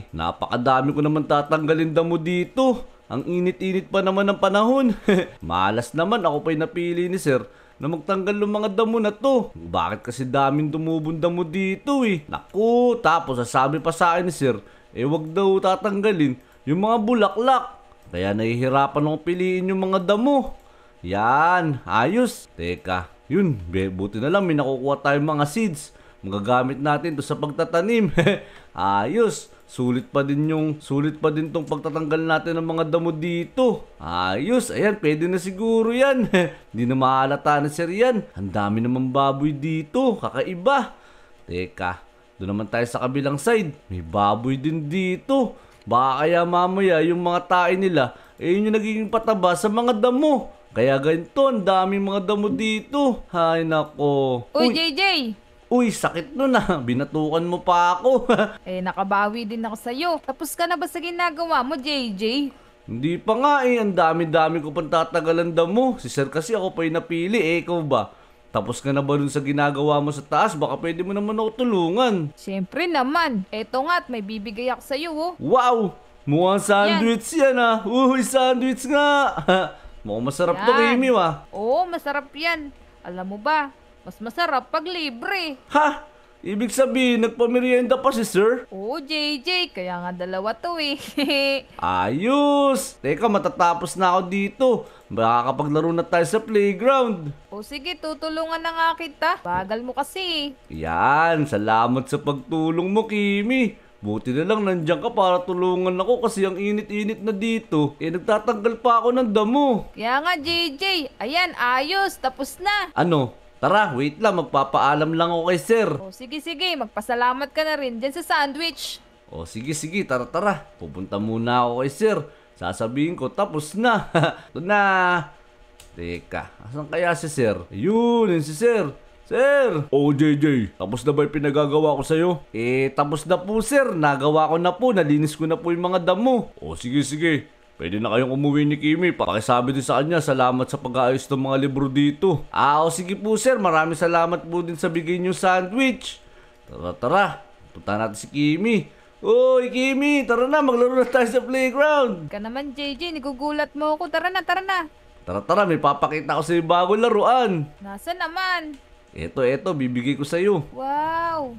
Ay, napakadami ko naman tatanggalin damo dito. Ang init-init pa naman ng panahon. Malas naman ako pa'y napili ni sir na magtanggal ng mga damo na to. Bakit kasi daming dumubunda mo dito eh? Naku, tapos sasabi pa sa akin ni sir, eh wag daw tatanggalin yung mga bulaklak. Kaya nahihirapan akong piliin yung mga damo. Yan, ayos. Teka, yun, buti na lang may nakukuha tayong mga seeds. Magagamit natin to sa pagtatanim. ayos. Sulit pa din yung, sulit pa din tong pagtatanggal natin ng mga damo dito. Ayos, ayan, pwede na siguro yan. Hindi na maalata na sir yan. Ang dami naman baboy dito, kakaiba. Teka, doon naman tayo sa kabilang side. May baboy din dito. Baka kaya mamaya yung mga tae nila, eh yun yung nagiging pataba sa mga damo. Kaya ganito, ang daming mga damo dito. Hay nako. Uy, Uy, JJ! Uy, sakit no ah. Binatukan mo pa ako. eh, nakabawi din ako sa'yo. Tapos ka na ba sa ginagawa mo, JJ? Hindi pa nga eh. Ang dami-dami ko pang tatagalan mo. Si sir kasi ako pa yung napili eh. Ikaw ba? Tapos ka na ba dun sa ginagawa mo sa taas? Baka pwede mo naman ako tulungan. Siyempre naman. Eto nga at may bibigay ako sa'yo oh. Wow! Mukhang sandwich yan, ah. Uy, sandwich nga! Mukhang masarap yan. to, Kimi wa. Oo, masarap yan. Alam mo ba, mas masarap pag libre. Ha? Ibig sabihin, nagpamerienda pa si sir? Oo, JJ. Kaya nga dalawa to eh. Ayos! Teka, matatapos na ako dito. Baka kapaglaro na tayo sa playground. O sige, tutulungan na nga kita. Bagal mo kasi. Yan, salamat sa pagtulong mo, Kimi. Buti na lang nandiyan ka para tulungan ako kasi ang init-init na dito. Eh nagtatanggal pa ako ng damo. Kaya nga JJ, ayan ayos, tapos na. Ano, Tara, wait lang. Magpapaalam lang ako kay sir. O oh, sige sige, magpasalamat ka na rin dyan sa sandwich. O oh, sige sige, tara tara. Pupunta muna ako kay sir. Sasabihin ko, tapos na. Ito na. Teka, asan kaya si sir? Ayun, yun si sir. Sir! Oh, JJ, tapos na ba yung pinagagawa ko sa'yo? Eh, tapos na po, sir. Nagawa ko na po. Nalinis ko na po yung mga damo. Oh, sige, sige. Pwede na kayong umuwi ni Kimi. Pakisabi din sa kanya, salamat sa pag-aayos ng mga libro dito. Ah, o sige po sir, maraming salamat po din sa bigay niyo sandwich. Tara, tara. Punta natin si Kimi. Uy, Kimi, tara na, maglaro na tayo sa playground. Ka naman, JJ, nagugulat mo ako. Tara na, tara na. Tara, tara, may papakita ko sa iyo bagong laruan. Nasaan naman? Ito, ito, bibigay ko sa iyo. Wow!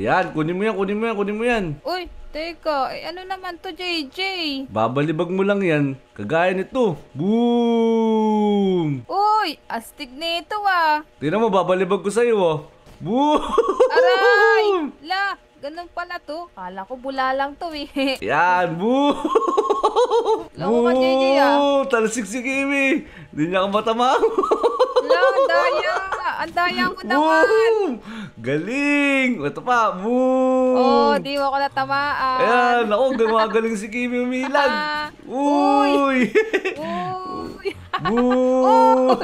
Yan, kunin mo yan, kunin mo yan, kunin mo yan. Uy, Teka, eh, ano naman to, JJ? Babalibag mo lang yan. Kagaya nito. Boom! Uy, astig nito ah. Tingnan mo, babalibag ko sa'yo oh. Boom! Aray! La, ganun pala to. Kala ko bula lang to eh. Yan, boom! Loko ka, JJ ah. Talasiksik, Amy. Hindi niya ka matamaan. La, daya. Ang daya ko naman! Galing! Ito pa, boom! Oh, di mo ko natamaan. Ayan, ako, gumagaling si Kimi Milag. Uy! Uy! Uy!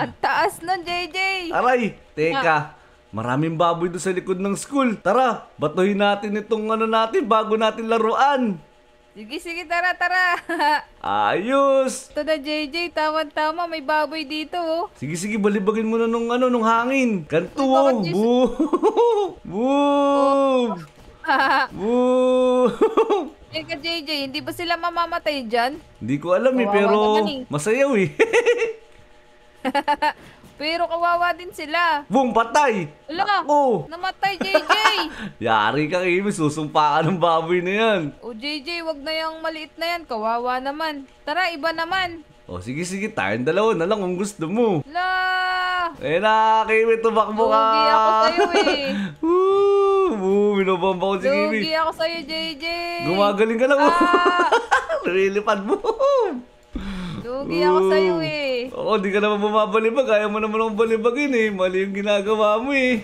Ang taas nun, JJ! Aray, teka. Ah. Maraming baboy doon sa likod ng school. Tara, batuhin natin itong ano natin bago natin laruan. Sige, sige, tara, tara. Ayos! Ito na, JJ. Tama-tama, may baboy dito, oh. Sige, sige, balibagin mo na nung, ano, nung hangin. Ganto, oh. Boom. Boom. Boo! Boo! Oh. Teka, JJ, hindi ba sila mamamatay dyan? Hindi ko alam eh, pero naman eh. masayaw eh. Pero kawawa din sila. Bung, patay! Ala, Ako! namatay JJ! Yari ka, Kimi. Susumpa ka ng baboy na yan. o JJ, wag na yung maliit na yan. Kawawa naman. Tara, iba naman. O, sige, sige. Tayong dalawa na lang kung gusto mo. La! Eh na, Kimi, tumakbo ka! Lugi ako sa'yo eh. Woo! Woo! Binobomba ko si Kimi. Lugi ako sa'yo, JJ. Gumagaling ka lang. Ah! Nililipad mo. Lugi ako sa iyo eh. Oo, di ka naman bumabalibag. Kaya mo naman akong balibagin eh. Mali yung ginagawa mo eh.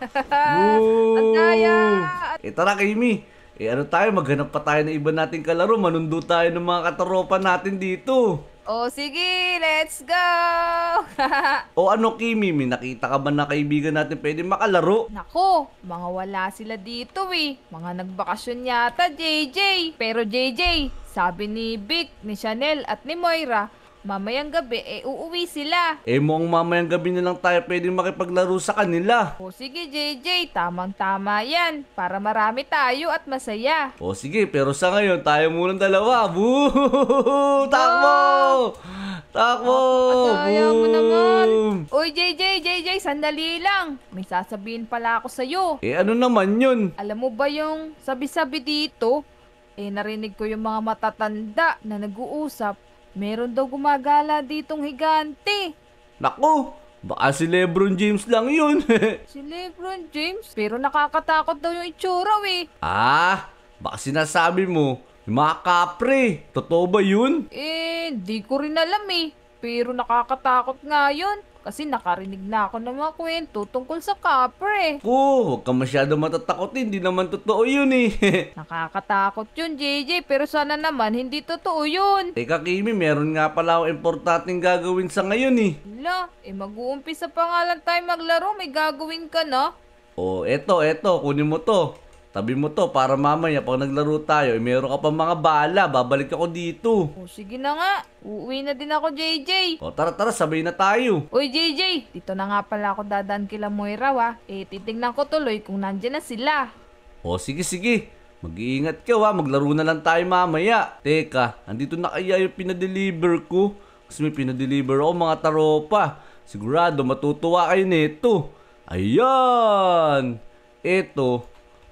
Ang daya! Eh tara, Kimi. Eh ano tayo, maghanap pa tayo ng iba nating kalaro. Manundo tayo ng mga katropa natin dito. Oh, sige, let's go! o oh, ano, Kimi, may nakita ka ba na kaibigan natin pwede makalaro? Nako, mga wala sila dito eh. Mga nagbakasyon yata, JJ. Pero JJ, sabi ni Vic, ni Chanel at ni Moira, mamayang gabi eh uuwi sila. Eh mo ang mamayang gabi na lang tayo pwedeng makipaglaro sa kanila. O sige JJ, tamang-tama yan. Para marami tayo at masaya. O sige, pero sa ngayon tayo muna dalawa. Boo! Takbo! Takbo! Oh, ayaw mo naman. Uy JJ, JJ, sandali lang. May sasabihin pala ako sa'yo. Eh ano naman yun? Alam mo ba yung sabi-sabi dito? eh narinig ko yung mga matatanda na nag-uusap, meron daw gumagala ditong higante. Naku, baka si Lebron James lang yun. si Lebron James? Pero nakakatakot daw yung itsura, we. Ah, baka sinasabi mo, yung mga kapre, totoo ba yun? Eh, di ko rin alam eh. Pero nakakatakot nga yun. Kasi nakarinig na ako ng mga kwento tungkol sa copper eh. Ko, huwag ka masyado matatakot. Hindi naman totoo yun eh. Nakakatakot yun, JJ. Pero sana naman hindi totoo yun. Teka Kimi, meron nga pala ako importanteng gagawin sa ngayon eh. Hala, eh mag-uumpisa pa nga lang tayo maglaro. May gagawin ka na. Oh, eto, eto. Kunin mo to. Tabi mo to para mamaya pag naglaro tayo, eh, meron ka pa mga bala. Babalik ako dito. O sige na nga. Uuwi na din ako, JJ. O tara tara, sabay na tayo. Uy, JJ. Dito na nga pala ako dadaan kila Moira, ha? Eh, titignan ko tuloy kung nandyan na sila. O sige sige. Mag-iingat ka wa. maglaro na lang tayo mamaya. Teka, andito na kaya yung pinadeliver ko? Kasi may pinadeliver ako mga taropa. Sigurado matutuwa kayo nito. Ayan! Ito,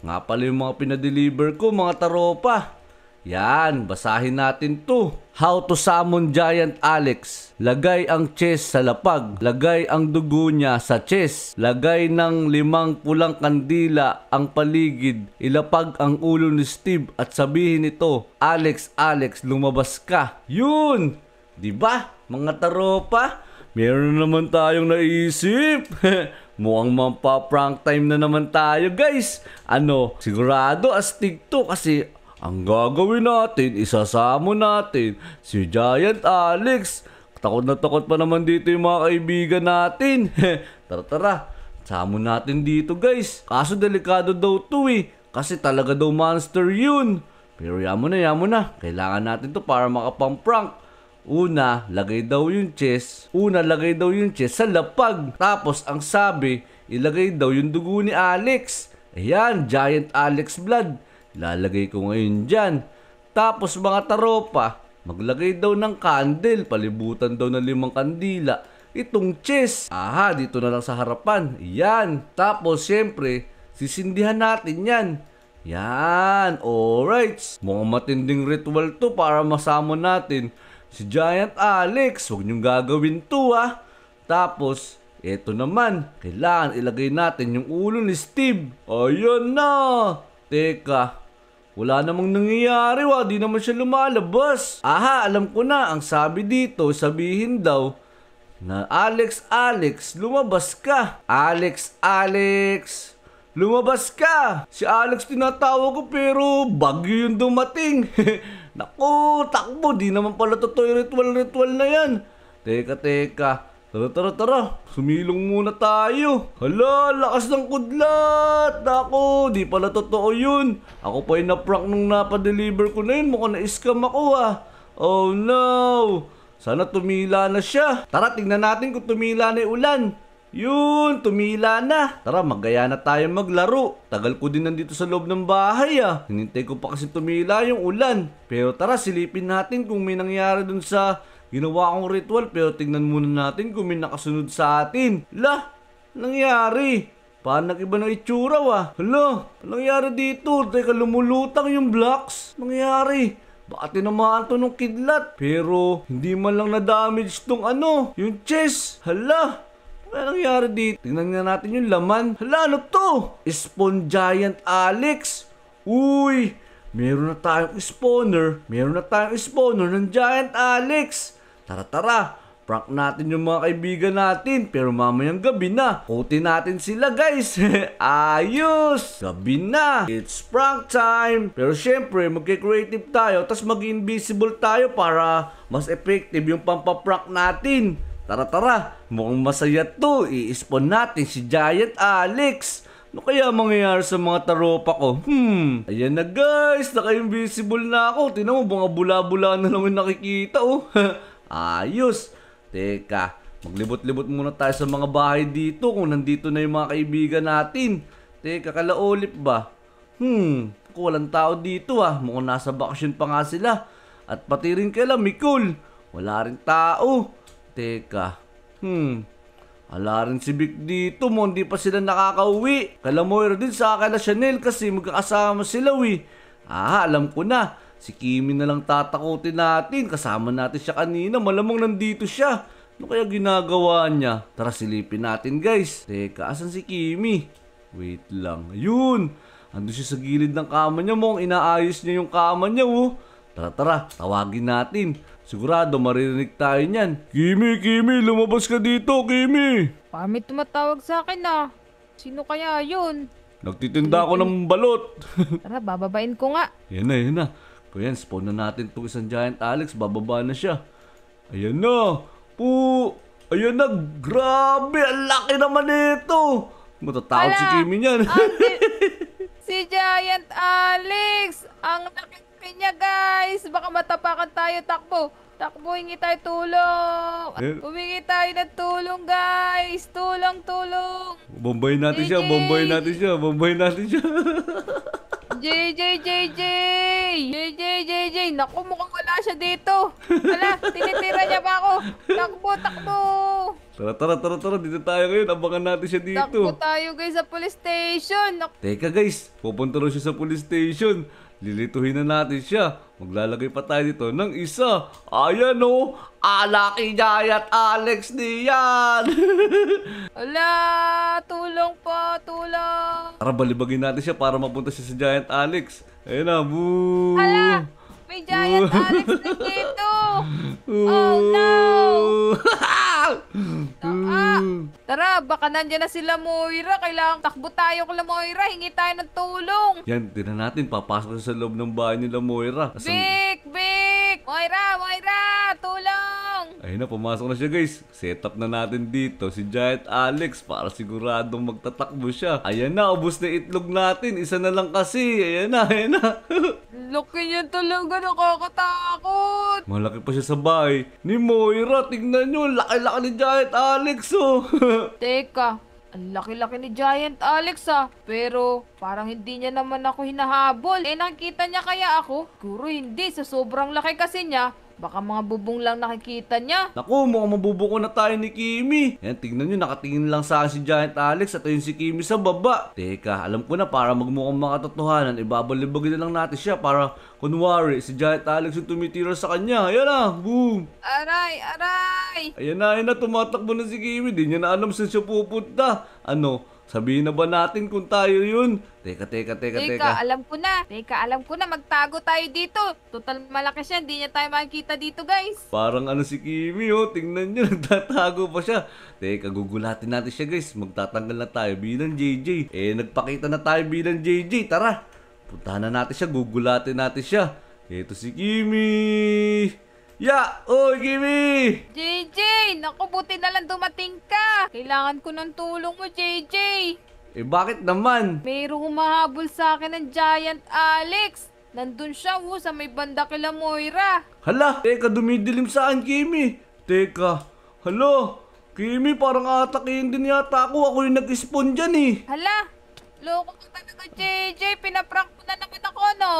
nga pala yung mga pinadeliver ko, mga taropa. Yan, basahin natin to. How to summon Giant Alex. Lagay ang chess sa lapag. Lagay ang dugo niya sa chess. Lagay ng limang pulang kandila ang paligid. Ilapag ang ulo ni Steve at sabihin ito, Alex, Alex, lumabas ka. Yun! ba diba, mga taropa? Meron naman tayong naisip. Mukhang mapaprank time na naman tayo guys. Ano, sigurado astig to kasi ang gagawin natin, isasamo natin si Giant Alex. Takot na takot pa naman dito yung mga kaibigan natin. tara tara, samo natin dito guys. Kaso delikado daw to eh, kasi talaga daw monster yun. Pero yamo na, yamo na. Kailangan natin to para makapamprank. Una, lagay daw yung chest. Una, lagay daw yung chest sa lapag. Tapos, ang sabi, ilagay daw yung dugo ni Alex. Ayan, Giant Alex Blood. Lalagay ko ngayon dyan. Tapos mga taropa, maglagay daw ng candle, palibutan daw ng limang kandila. Itong chest, aha, dito na lang sa harapan. Yan. Tapos syempre, sisindihan natin yan. Yan, alright. Mukhang matinding ritual to para masamo natin. Si Giant Alex, huwag niyong gagawin to ha. Tapos, eto naman, kailangan ilagay natin yung ulo ni Steve. Ayun na! Teka, wala namang nangyayari wa, di naman siya lumalabas. Aha, alam ko na, ang sabi dito, sabihin daw, na Alex, Alex, lumabas ka. Alex, Alex, lumabas ka. Si Alex tinatawag ko pero bagyo yung dumating. Naku, takbo, di naman pala totoo yung ritual-ritual na yan. Teka, teka. Tara, tara, tara. Sumilong muna tayo. Hala, lakas ng kudlat. Naku, di pala totoo yun. Ako pa yung naprank nung napadeliver ko na yun. Mukhang na-scam ako ah. Oh no. Sana tumila na siya. Tara, tingnan natin kung tumila na yung ulan. Yun, tumila na. Tara, magaya na tayo maglaro. Tagal ko din nandito sa loob ng bahay ah. Hinintay ko pa kasi tumila yung ulan. Pero tara, silipin natin kung may nangyari dun sa ginawa kong ritual. Pero tingnan muna natin kung may nakasunod sa atin. La, nangyari? Parang nakiba ng itsura ah. Hala, nangyari dito? Teka, lumulutang yung blocks. Nangyari? Baka tinamaan to nung kidlat. Pero, hindi man lang na-damage tong ano, yung chest. Hala, ano nangyari dito? Tingnan nga natin yung laman. Hala, ano to? Spawn Giant Alex. Uy, meron na tayong spawner. Meron na tayong spawner ng Giant Alex. Tara, tara. Prank natin yung mga kaibigan natin. Pero mamayang gabi na. Kote natin sila, guys. Ayos! Gabi na. It's prank time. Pero syempre, magkikreative tayo. Tapos mag-invisible tayo para mas effective yung pampaprank natin. Tara tara, mukhang masaya to. I-spawn natin si Giant Alex. Ano kaya mangyayari sa mga taropa ko? Hmm, ayan na guys, naka-invisible na ako. Tinan mo, mga bula-bula na lang yung nakikita oh. Ayos. Teka, maglibot-libot muna tayo sa mga bahay dito kung nandito na yung mga kaibigan natin. Teka, kalaolip ba? Hmm, kung walang tao dito ah. Mukhang nasa vacation pa nga sila. At pati rin kay Lamicol. Wala rin tao. Teka, hmm, Ala rin si Vic dito mo, hindi pa sila nakakauwi. Kalamoyer din sa akin na Chanel kasi magkakasama sila wi. Ah, alam ko na. Si Kimi na lang tatakutin natin. Kasama natin siya kanina. Malamang nandito siya. Ano kaya ginagawa niya? Tara silipin natin guys. Teka, asan si Kimi? Wait lang. Ayun! Ando siya sa gilid ng kama niya mo. Inaayos niya yung kama niya oh. Tara tara, tawagin natin. Sigurado maririnig tayo niyan. Kimi, Kimi, lumabas ka dito, Kimi! Pamit tumatawag sa akin ah. Sino kaya yun? Nagtitinda ako ng balot. Tara, bababain ko nga. Yan na, yan na. Kaya spawn na natin itong isang giant Alex. Bababa na siya. Ayan na. Po. Ayan na. Grabe. Ang laki naman nito. Matatakot si Kimi niyan. Ate, si Giant Alex. Ang laki dami niya, guys. Baka matapakan tayo. Takbo. Takbo, hingi tayo tulong. Eh. Humingi tayo ng tulong, guys. Tulong, tulong. Bombay natin JJ. siya, bombay natin siya, bombay natin siya. JJ, JJ. JJ, JJ. Naku, mukhang wala siya dito. Wala, tinitira niya pa ako. Takbo, takbo. Tara, tara, tara, tara. Dito tayo ngayon. Abangan natin siya dito. Takbo tayo, guys, sa police station. Naku. Teka, guys. Pupunta rin siya sa police station. Lilituhin na natin siya. Maglalagay pa tayo dito ng isa. Ayan o! Oh, Alaki Giant Alex Dian! Ala! Tulong po! Tulong! Tara, balibagin natin siya para mapunta siya sa Giant Alex. Ayan na, boo! Ala! May Giant Alex na dito! Oh no! Ah! Tara, baka nandiyan na sila Moira. Kailangan takbo tayo kala Moira. Hingi tayo ng tulong. Yan, tinan natin. Papasok sa loob ng bahay nila Moira. Asang... Vic! Vic! Moira! Moira! Tulong! Ayun na, pumasok na siya guys. Set up na natin dito si Giant Alex para siguradong magtatakbo siya. Ayan na, ubos na itlog natin. Isa na lang kasi. Ayan na, ayan na. Laki niya talaga, nakakatakot. Malaki pa siya sa bahay. Ni Moira, tingnan nyo. Laki-laki ni Giant Alex, oh. Teka, ang laki-laki ni Giant Alex ah. Pero parang hindi niya naman ako hinahabol. Eh nakita niya kaya ako? Guro hindi. Sa sobrang laki kasi niya, Baka mga bubong lang nakikita niya. Naku, mukhang mabubuko na tayo ni Kimi. Yan, tingnan nyo, nakatingin lang sa akin si Giant Alex at ayun si Kimi sa baba. Teka, alam ko na para magmukhang makatotohanan, ibabalibagin na lang natin siya para kunwari si Giant Alex yung tumitira sa kanya. Ayan na, boom! Aray, aray! Ayan na, ayan na, tumatakbo na si Kimi. Di niya na alam saan siya pupunta. Ano, Sabihin na ba natin kung tayo yun? Teka, teka, teka, teka. Teka, alam ko na. Teka, alam ko na. Magtago tayo dito. Total malaki siya. Hindi niya tayo makikita dito, guys. Parang ano si Kimi, oh. Tingnan niyo. Nagtatago pa siya. Teka, gugulatin natin siya, guys. Magtatanggal na tayo bilang JJ. Eh, nagpakita na tayo bilang JJ. Tara. Puntahan na natin siya. Gugulatin natin siya. Ito si Kimi. Ya! Oh, Jimmy! JJ! Naku, buti na lang dumating ka! Kailangan ko ng tulong mo, JJ! Eh, bakit naman? Mayroong humahabol sa akin ng Giant Alex! Nandun siya, wo, oh, sa may banda kila Moira! Hala! Teka, dumidilim saan, Kimi! Teka! Halo! Kimi, parang atakihin din yata ako. Ako yung nag-spawn dyan eh. Hala! Loko ka talaga, JJ. Pinaprank mo na naman ako, no?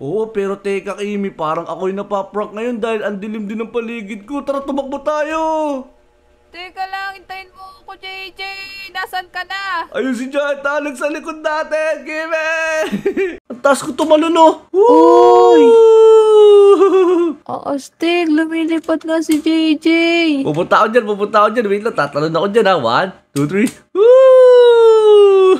Oo, pero teka Kimi, parang ako'y napaprank ngayon dahil ang dilim din ng paligid ko. Tara, tumakbo tayo! Teka lang, hintayin mo ako, JJ! Nasaan ka na? Ayun si talag sa likod natin, Kimi! ang taas ko tumalo, no? Uy! Oo, Stig, lumilipad nga si JJ! Pupunta ako dyan, pupunta ako dyan. Wait lang, tatalon ako dyan, ha? One, two, three. Woo!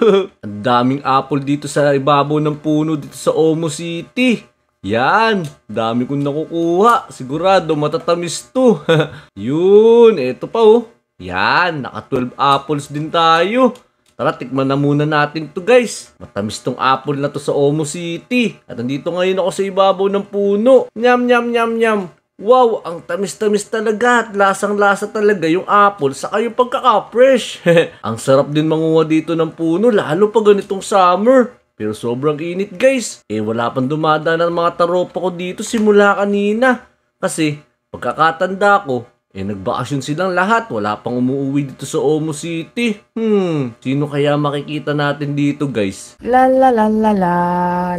Ang daming apple dito sa ibabaw ng puno dito sa Omo City. Yan, dami kong nakukuha. Sigurado matatamis to. Yun, eto pa oh. Yan, naka 12 apples din tayo. Tara, tikman na muna natin to guys. Matamis tong apple na to sa Omo City. At nandito ngayon ako sa ibabaw ng puno. Nyam, nyam, nyam, nyam. Wow, ang tamis-tamis talaga at lasang-lasa talaga yung apple sa yung pagka fresh ang sarap din manguha dito ng puno lalo pa ganitong summer. Pero sobrang init guys. Eh wala pang dumadaan ng mga taropa ko dito simula kanina. Kasi pagkakatanda ko, eh nagbakasyon silang lahat. Wala pang umuwi dito sa Omo City. Hmm, sino kaya makikita natin dito guys? La la la la la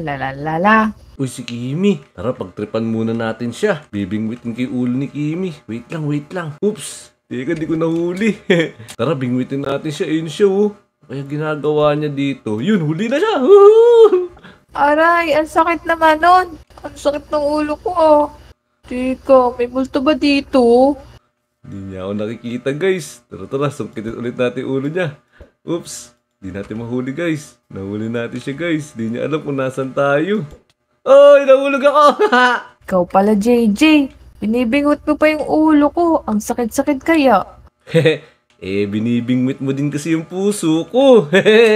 la la la la Uy, si Kimi. Tara, pagtripan muna natin siya. Bibingwitin kay ulo ni Kimi. Wait lang, wait lang. Oops. Teka, di ko nahuli. Tara, bingwitin natin siya. Ayun siya, oh. Ano kaya ginagawa niya dito. Yun, huli na siya. Woohoo! Aray, ang sakit naman nun. Ang sakit ng ulo ko, oh. Teka, may multo ba dito? Hindi niya ako nakikita, guys. Tara, tara, sungkitin ulit natin ulo niya. Oops, di natin mahuli, guys. Nahuli natin siya, guys. Di niya alam kung nasan tayo. Oy, nahulog ako! Ikaw pala, JJ. Binibingot mo pa yung ulo ko. Ang sakit-sakit kaya. eh, binibingwit mo din kasi yung puso ko.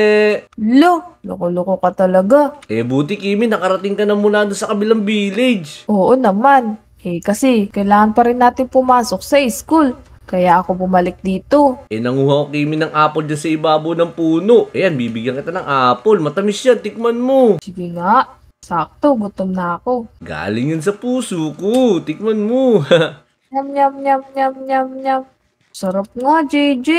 Lo, loko-loko ka talaga. eh, buti Kimi, nakarating ka na muna doon sa kabilang village. Oo naman. Eh kasi, kailangan pa rin natin pumasok sa school. Kaya ako bumalik dito. Eh, nanguha ko Kimi ng apple dyan sa ibabaw ng puno. Ayan, bibigyan kita ng apple. Matamis yan, tikman mo. Sige nga, Sakto, gutom na ako. Galing yun sa puso ko. Tikman mo. Yum, yum, yum, yum, yum, yum. Sarap nga, JJ.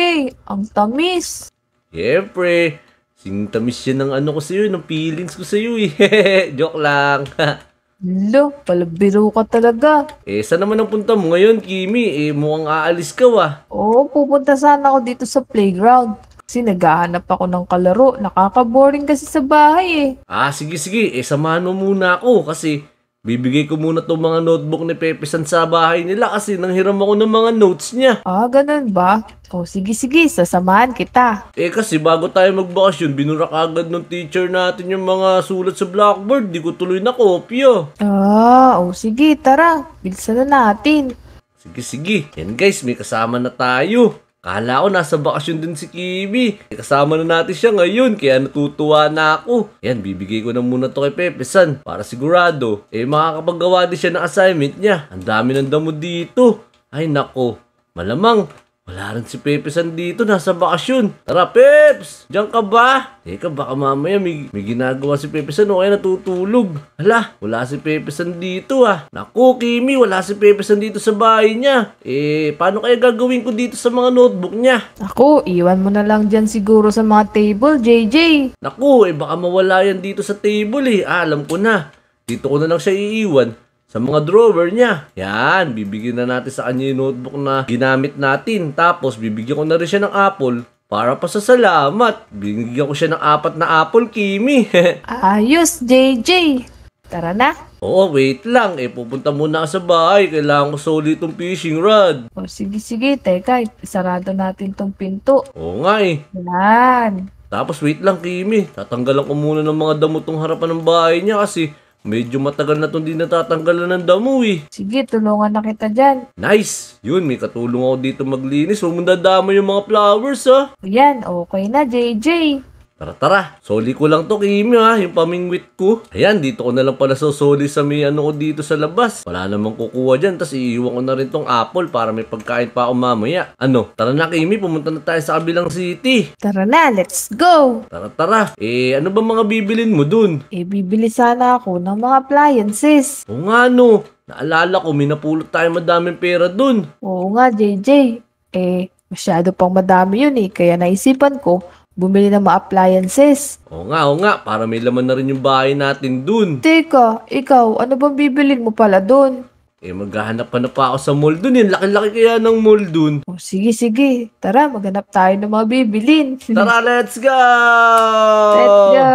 Ang tamis. Siyempre. Sintamis yan ng ano ko sa'yo, ng feelings ko sa'yo eh. Joke lang. Lo, palabiro ka talaga. Eh, saan naman ang punta mo ngayon, Kimi? Eh, mukhang aalis ka wa. Oo, pupunta sana ako dito sa playground. Kasi naghahanap ako ng kalaro. Nakaka-boring kasi sa bahay eh. Ah, sige sige. Eh, samahan mo muna ako kasi bibigay ko muna tong mga notebook ni Pepe San sa bahay nila kasi nanghiram ako ng mga notes niya. Ah, ganun ba? O oh, sige sige, sasamahan kita. Eh kasi bago tayo magbakasyon, binura agad ng teacher natin yung mga sulat sa blackboard. Di ko tuloy na kopyo. Ah, o oh, sige, tara. Bilisan na natin. Sige sige. Yan guys, may kasama na tayo. Kala ko nasa bakasyon din si Kibi. Kasama na natin siya ngayon kaya natutuwa na ako. Yan, bibigay ko na muna to kay Pepe San para sigurado. Eh makakapaggawa din siya ng assignment niya. Ang dami ng damo dito. Ay nako, malamang wala rin si Pepe San dito, nasa bakasyon. Tara, Peps! Diyan ka ba? Teka, baka mamaya may, may ginagawa si Pepe San o kaya natutulog. Hala, wala si Pepe San dito ah. Naku, Kimi, wala si Pepe San dito sa bahay niya. Eh, paano kaya gagawin ko dito sa mga notebook niya? Ako, iwan mo na lang dyan siguro sa mga table, JJ. Naku, eh baka mawala yan dito sa table eh. Ah, alam ko na. Dito ko na lang siya iiwan sa mga drawer niya. Yan, bibigyan na natin sa kanya yung notebook na ginamit natin. Tapos, bibigyan ko na rin siya ng apple para pa sa salamat. Binigyan ko siya ng apat na apple, Kimi. Ayos, JJ. Tara na. Oo, wait lang. Eh, pupunta muna sa bahay. Kailangan ko solid itong fishing rod. O, sige, sige. Teka, sarado natin tong pinto. Oo nga eh. Yan. Tapos wait lang, Kimi. Tatanggalan ko muna ng mga damo tong harapan ng bahay niya kasi Medyo matagal na itong di natatanggalan ng damo eh. Sige, tulungan na kita dyan. Nice! Yun, may katulong ako dito maglinis. Huwag mo yung mga flowers ha. Yan, okay na JJ. Tara, tara. Soli ko lang to kay Amy ha, yung pamingwit ko. Ayan, dito ko na lang pala sosoli sa may ano ko dito sa labas. Wala namang kukuha dyan, tas iiwan ko na rin tong apple para may pagkain pa ako mamaya. Ano, tara na kay Amy, pumunta na tayo sa kabilang city. Tara na, let's go! Tara, tara. Eh, ano ba mga bibilin mo dun? Eh, bibili sana ako ng mga appliances. O nga no, naalala ko, minapulot tayo madaming pera dun. Oo nga, JJ. Eh, masyado pang madami yun eh, kaya naisipan ko, Bumili ng mga appliances. Oo nga, oo nga. Para may laman na rin yung bahay natin dun. Teka, ikaw, ano bang bibilin mo pala dun? Eh, maghahanap pa na pa ako sa mall dun. Yan, laki-laki kaya ng mall dun. Oh, sige, sige. Tara, maghanap tayo ng mga bibilin. Tara, let's go! Let's go!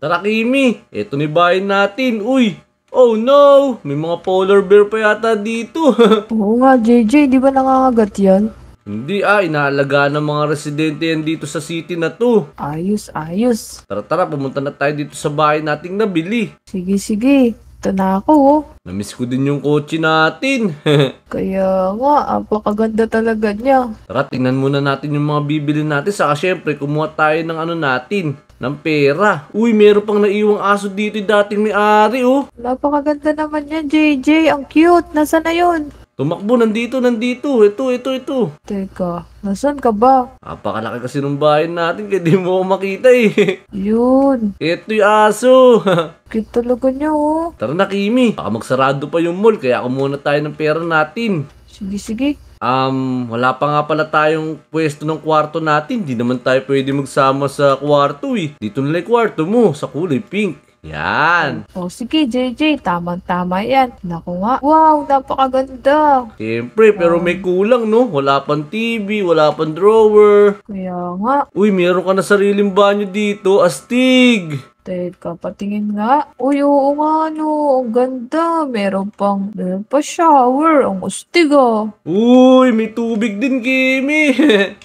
Tara, Kimi. Ito ni bahay natin. Uy, Oh no! May mga polar bear pa yata dito. Oo nga, JJ. Di ba nangangagat yan? Hindi ah, inaalagaan ng mga residente yan dito sa city na to. Ayos, ayos. Tara tara, pumunta na tayo dito sa bahay nating nabili. Sige, sige. Ito na ako oh. Namiss ko din yung kotse natin. Kaya nga, apakaganda talaga niya. Tara, tingnan muna natin yung mga bibili natin. Saka syempre, kumuha tayo ng ano natin ng pera. Uy, meron pang naiwang aso dito dating may-ari, oh. Napakaganda naman niya, JJ. Ang cute. Nasaan na yun? Tumakbo, nandito, nandito. Ito, ito, ito. Teka, nasan ka ba? Napakalaki kasi ng bahay natin kaya di mo makita eh. Yun. Ito yung aso. Kita talaga niya oh. Tara na, Kimi. Baka magsarado pa yung mall kaya kumuna tayo ng pera natin. Sige, sige. Um, wala pa nga pala tayong pwesto ng kwarto natin. Di naman tayo pwede magsama sa kwarto eh. Dito na lang kwarto mo, sa kulay pink. Yan. O sige, JJ, tama tama yan. Naku nga. Wow, napakaganda. Siyempre, pero may kulang, no? Wala pang TV, wala pang drawer. Kaya nga. Uy, meron ka na sariling banyo dito, astig. Updated ka. Patingin nga. Uy, oo nga no. Ang ganda. Meron pang, meron pa shower. Ang ustig Uy, may tubig din, Kimi.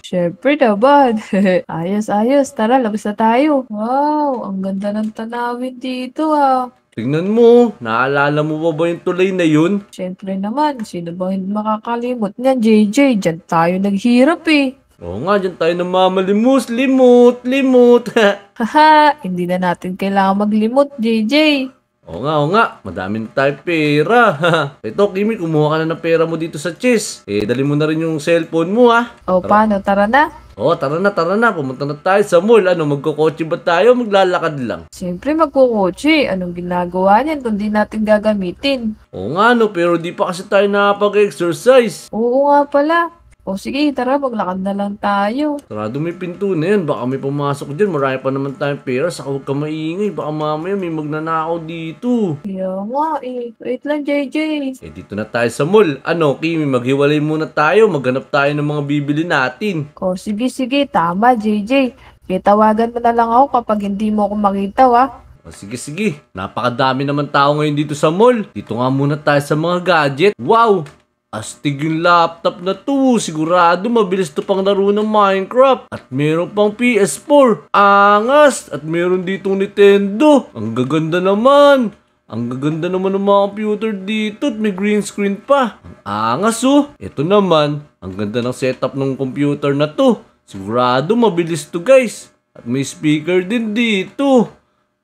Siyempre naman. ayos, ayos. Tara, labas na tayo. Wow, ang ganda ng tanawin dito ah. Tingnan mo, naalala mo ba ba yung tulay na yun? Siyempre naman, sino ba makakalimot niyan, JJ? Diyan tayo naghirap eh. Oo nga, dyan tayo namamalimos. Limot, limot. Haha, hindi na natin kailangan maglimot, JJ. Oo nga, oo nga. Madami na pera. Ito, Kimi, kumuha ka na ng pera mo dito sa chess. Eh, dali mo na rin yung cellphone mo, ha? Ah. O, tara. paano? Tara na. Oo, tara na, tara na. Pumunta na tayo sa mall. Ano, magkukotse ba tayo? Maglalakad lang. Siyempre, magkukotse. Anong ginagawa niyan kung di natin gagamitin? Oo nga, no. Pero di pa kasi tayo nakapag-exercise. Oo nga pala. O sige, tara, maglakad na lang tayo. Sarado may pinto na yan. Baka may pumasok dyan. Marami pa naman tayong pera. Saka huwag ka maingay. Baka mamaya may magnanakaw dito. Kaya nga eh. Wait lang, JJ. Eh, dito na tayo sa mall. Ano, Kimi, maghiwalay muna tayo. Maghanap tayo ng mga bibili natin. O sige, sige. Tama, JJ. Kaya mo na lang ako kapag hindi mo ako makita, ha? O sige sige, napakadami naman tao ngayon dito sa mall. Dito nga muna tayo sa mga gadget. Wow! Astig yung laptop na to, sigurado mabilis to pang laro ng Minecraft. At meron pang PS4, angas, at meron dito Nintendo. Ang gaganda naman. Ang gaganda naman ng mga computer dito at may green screen pa. Ang angas oh. Ito naman, ang ganda ng setup ng computer na to. Sigurado mabilis to guys. At may speaker din dito.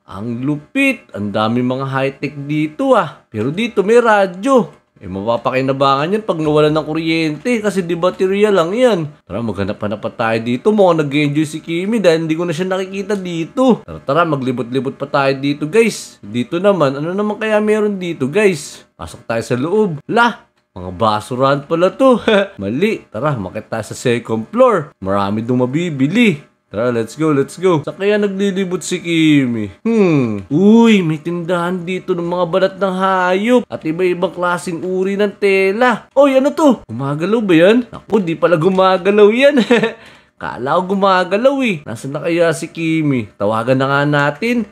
Ang lupit, ang dami mga high-tech dito ah. Pero dito may radyo. Eh, mapapakinabangan yan pag nawalan ng kuryente kasi di baterya lang yan. Tara, maghanap-hanap pa tayo dito. mo nag-enjoy si Kimi dahil hindi ko na siya nakikita dito. Tara, tara, maglibot-libot pa tayo dito, guys. Dito naman, ano naman kaya meron dito, guys? Pasok tayo sa loob. Lah, mga basurahan pala to. Mali. Tara, makita sa second floor. Marami doon mabibili. Tara, let's go, let's go. Sa kaya naglilibot si Kimi? Hmm. Uy, may tindahan dito ng mga balat ng hayop at iba-ibang klaseng uri ng tela. Oy, ano to? Gumagalaw ba yan? Ako, di pala gumagalaw yan. Kala ko gumagalaw eh. Nasaan na kaya si Kimi? Tawagan na nga natin.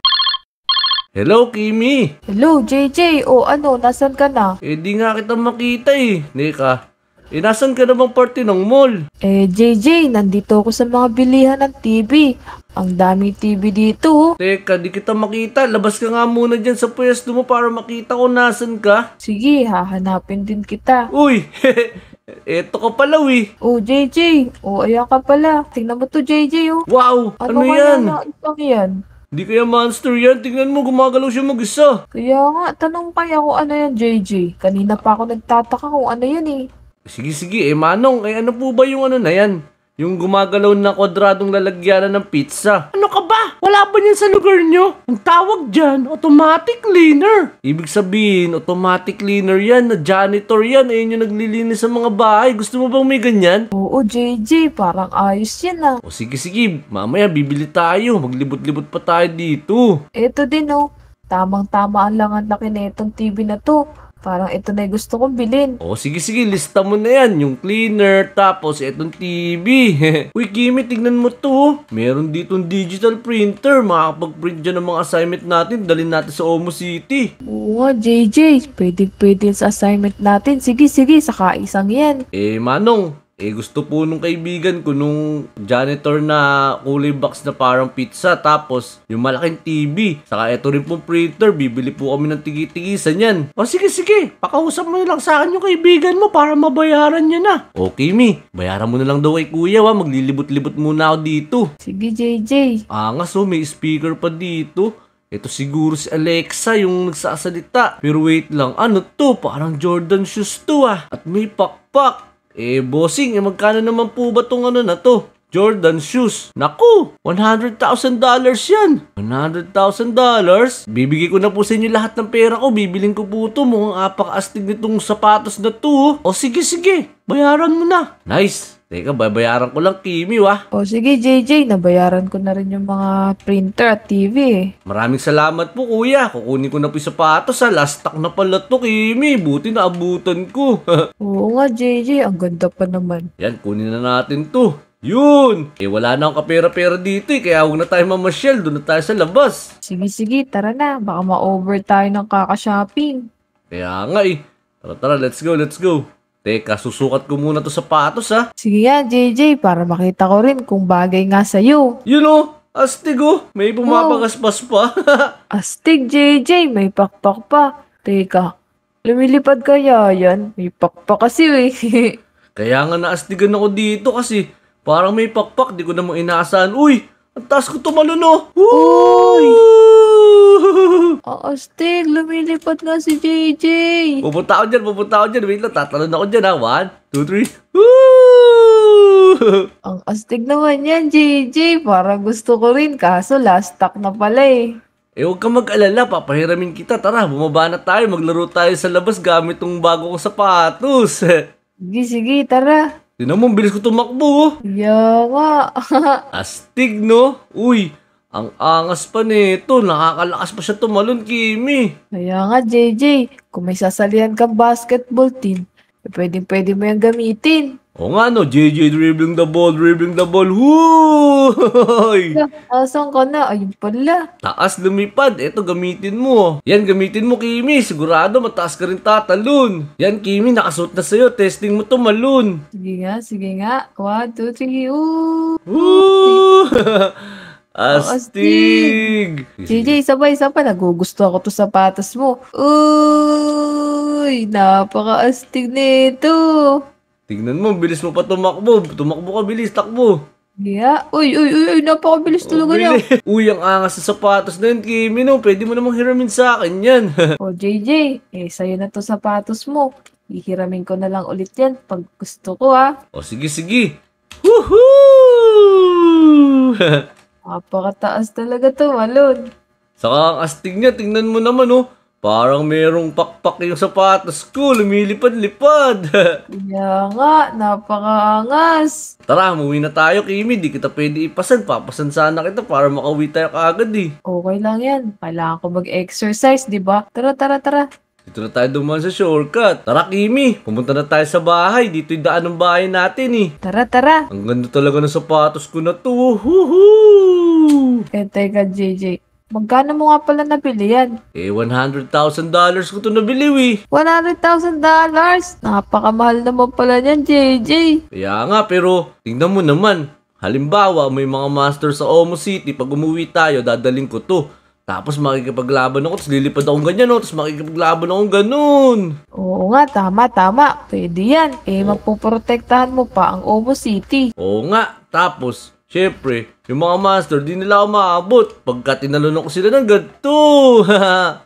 Hello, Kimi! Hello, JJ. O ano, nasan ka na? Eh, di nga kita makita eh. Nika, eh, nasan ka namang party ng mall? Eh, JJ, nandito ako sa mga bilihan ng TV. Ang daming TV dito. Oh. Teka, di kita makita. Labas ka nga muna dyan sa pwesto mo para makita ko nasan ka. Sige, hahanapin din kita. Uy, Eto ka pala, we. Oh, JJ. Oh, ayan ka pala. Tingnan mo to, JJ, oh. Wow! Ano, ano yan? Ano Itong yan? Hindi kaya monster yan. Tingnan mo, gumagalaw siya mag-isa. Kaya nga, tanong kaya kung ano yan, JJ. Kanina pa ako nagtataka kung ano yan, eh. Sige, sige. Eh, Manong, eh, ano po ba yung ano na yan? Yung gumagalaw na kwadradong lalagyanan ng pizza. Ano ka ba? Wala ba niyan sa lugar nyo? Ang tawag dyan, automatic cleaner. Ibig sabihin, automatic cleaner yan, na janitor yan, ayun eh, yung naglilinis sa mga bahay. Gusto mo bang may ganyan? Oo, JJ, parang ayos yan ah. O sige, sige. Mamaya, bibili tayo. Maglibot-libot pa tayo dito. Ito din oh, tamang-tama lang ang laki na itong TV na to. Parang ito na yung gusto kong bilhin. O oh, sige sige, lista mo na yan. Yung cleaner, tapos itong TV. Uy Kimi, tignan mo to. Oh. Meron ditong digital printer. Makakapag-print dyan ng mga assignment natin. Dalhin natin sa Omo City. Oo JJ. Pwede pwede sa assignment natin. Sige sige, saka isang yan. Eh Manong, eh gusto po nung kaibigan ko nung janitor na kulay box na parang pizza tapos yung malaking TV. Saka ito rin pong printer, bibili po kami ng tigitigisan niyan. O sige sige, pakausap mo na lang sa akin yung kaibigan mo para mabayaran niya na. Okay mi, bayaran mo na lang daw kay kuya wa, maglilibot-libot muna ako dito. Sige JJ. Ah nga so oh, may speaker pa dito. Ito siguro si Alexa yung nagsasalita. Pero wait lang, ano to? Parang Jordan shoes to ah. At may pakpak. Eh, bossing, eh, magkano naman po ba tong ano na to? Jordan shoes. Naku, $100,000 yan. $100,000? Bibigay ko na po sa inyo lahat ng pera ko. Bibiling ko po ito. Mukhang apakaastig nitong sapatos na to. O sige, sige. Bayaran mo na. Nice. Teka, babayaran ko lang Kimi, wah. O sige, JJ, nabayaran ko na rin yung mga printer at TV. Eh. Maraming salamat po, kuya. Kukunin ko na po yung sapatos, ha. Last stock na pala to, Kimi. Buti na abutan ko. Oo nga, JJ. Ang ganda pa naman. Yan, kunin na natin to. Yun! Eh, wala na akong kapera-pera dito eh, kaya huwag na tayo mamashell. doon na tayo sa labas. Sige, sige, tara na. Baka ma-over tayo ng kaka-shopping. Kaya nga eh. Tara, tara, let's go, let's go. Teka, susukat ko muna to sapatos ha. Sige nga, JJ, para makita ko rin kung bagay nga sa'yo. Yun o, oh! astig o. Oh! May bumabagaspas pa. astig, JJ, may pakpak pa. Teka, lumilipad kaya yan? May pakpak kasi eh. kaya nga naastigan ako dito kasi Parang may pakpak, di ko naman inaasahan. Uy! Ang taas ko tumalo, no? Uy! Oo, ah, Stig, lumilipad nga si JJ. Pupunta ako dyan, pupunta ako dyan. Wait lang, tatalon ako dyan, ha? One, two, three. Woo! Ang astig naman yan, JJ. Parang gusto ko rin, kaso last stock na pala eh. Eh, huwag kang mag-alala, papahiramin kita. Tara, bumaba na tayo. Maglaro tayo sa labas gamit tong bago kong sapatos. sige, sige, tara. Tinan mo, bilis ko tumakbo. Kaya oh. nga. Astig, no? Uy, ang angas pa nito. Nakakalakas pa siya tumalon, Kimi. Kaya nga, JJ. Kung may sasalihan kang basketball team, eh, pwedeng pwede mo yung gamitin. O nga no, JJ dribbling the ball, dribbling the ball. Woo! Oh, Asan ka na? Ayun pala. Taas lumipad. Ito gamitin mo. Yan, gamitin mo, Kimi. Sigurado mataas ka rin tatalon. Yan, Kimi, nakasuot na sa'yo. Testing mo to, malun. Sige nga, sige nga. 1, 2, 3, woo! Ooh! Astig! JJ, sabay, sabay. Nagugusto ako to sapatos mo. Uy, napaka-astig nito. Tingnan mo, bilis mo pa tumakbo. Tumakbo ka, bilis, takbo. Yeah. Uy, uy, uy, uy napakabilis oh, talaga niya. Uy, ang angas sa sapatos na yun, Kimi, no? Pwede mo namang hiramin sa akin yan. o, oh, JJ, eh, sa'yo na to sapatos mo. Ihiramin ko na lang ulit yan pag gusto ko, ha? Ah. O, oh, sige, sige. Woohoo! Napakataas talaga to, Malon. Saka ang astig niya, tingnan mo naman, oh. Parang merong pakpak yung sapatos ko, lumilipad-lipad. Kaya nga, napakaangas. Tara, muwi na tayo, Kimi. Di kita pwede ipasan. Papasan sana kita para makauwi tayo kaagad eh. Okay lang yan. Kailangan ko mag-exercise, di ba? Tara, tara, tara. Dito na tayo dumaan sa shortcut. Tara, Kimi. Pumunta na tayo sa bahay. Dito yung daan ng bahay natin eh. Tara, tara. Ang ganda talaga ng sapatos ko na to. Huhu! Eh, teka, JJ. Magkano mo nga pala nabili yan? Eh, $100,000 ko to nabili, wi. $100,000? Napakamahal naman pala niyan, JJ. Kaya nga, pero tingnan mo naman. Halimbawa, may mga master sa Omo City. Pag umuwi tayo, dadaling ko to. Tapos makikipaglaban ako, tapos lilipad akong ganyan, no? Oh. tapos makikipaglaban akong ganun. Oo nga, tama, tama. Pwede yan. Eh, oh. mapoprotektahan mo pa ang Omo City. Oo nga. Tapos, syempre, yung mga master, di nila ako maabot pagka tinalunan ko sila ng ganito.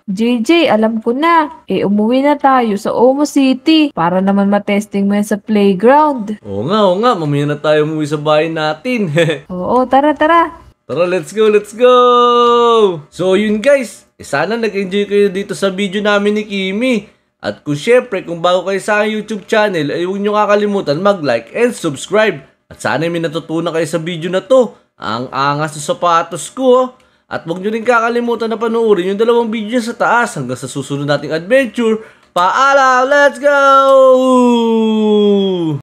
JJ, alam ko na. Eh, umuwi na tayo sa Omo City para naman matesting mo yan sa playground. oo nga, oo nga. Mamaya na tayo umuwi sa bahay natin. Oo, tara, tara. Tara, let's go, let's go! So, yun guys. Eh, sana nag-enjoy kayo dito sa video namin ni Kimi. At kung syempre, kung bago kayo sa YouTube channel, ay huwag nyo kakalimutan mag-like and subscribe. At sana may natutunan kayo sa video na to. Ang angas ng sapatos ko. Oh. At huwag nyo rin kakalimutan na panoorin yung dalawang video sa taas hanggang sa susunod nating adventure. Paalam! Let's go!